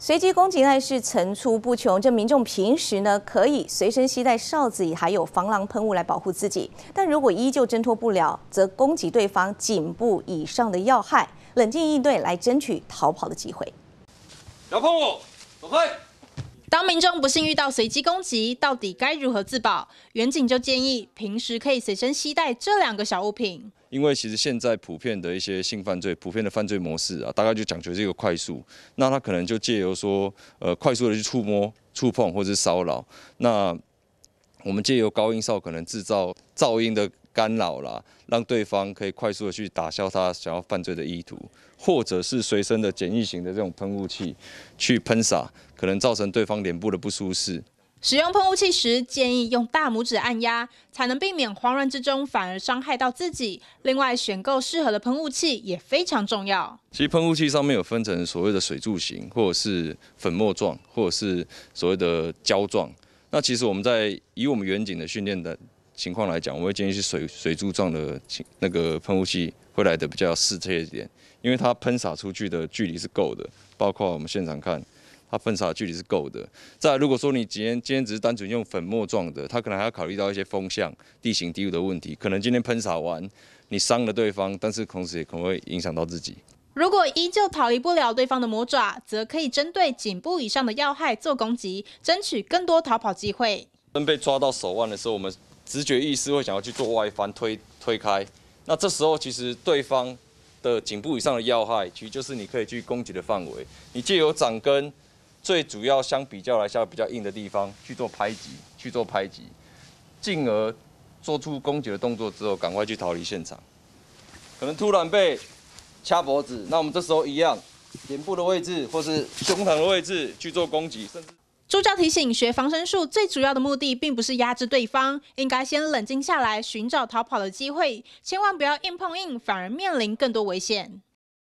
随机攻击案是层出不穷，这民众平时呢可以随身携带哨子，还有防狼喷雾来保护自己。但如果依旧挣脱不了，则攻击对方颈部以上的要害，冷静应对来争取逃跑的机会。不要碰我，走开。当民众不幸遇到随机攻击，到底该如何自保？远景就建议，平时可以随身携带这两个小物品。因为其实现在普遍的一些性犯罪，普遍的犯罪模式啊，大概就讲究这个快速。那他可能就借由说，呃，快速的去触摸、触碰或者骚扰。那我们借由高音哨可能制造噪音的。干扰了，让对方可以快速的去打消他想要犯罪的意图，或者是随身的简易型的这种喷雾器去喷洒，可能造成对方脸部的不舒适。使用喷雾器时，建议用大拇指按压，才能避免慌乱之中反而伤害到自己。另外，选购适合的喷雾器也非常重要。其实喷雾器上面有分成所谓的水柱型，或者是粉末状，或者是所谓的胶状。那其实我们在以我们远景的训练的。情况来讲，我会建议是水水柱状的，那个喷雾器会来的比较适切一点，因为它喷洒出去的距离是够的，包括我们现场看，它喷洒距离是够的。再如果说你今天今天只是单纯用粉末状的，它可能还要考虑到一些风向、地形、低雾的问题，可能今天喷洒完你伤了对方，但是同时也可能会影响到自己。如果依旧逃离不了对方的魔爪，则可以针对颈部以上的要害做攻击，争取更多逃跑机会。被抓到手腕的时候，我们。直觉意识会想要去做外翻推推开，那这时候其实对方的颈部以上的要害，其实就是你可以去攻击的范围。你借由掌根，最主要相比较来下比较硬的地方去做拍击，去做拍击，进而做出攻击的动作之后，赶快去逃离现场。可能突然被掐脖子，那我们这时候一样，脸部的位置或是胸膛的位置去做攻击，甚至。助教提醒：学防身术最主要的目的，并不是压制对方，应该先冷静下来，寻找逃跑的机会，千万不要硬碰硬，反而面临更多危险。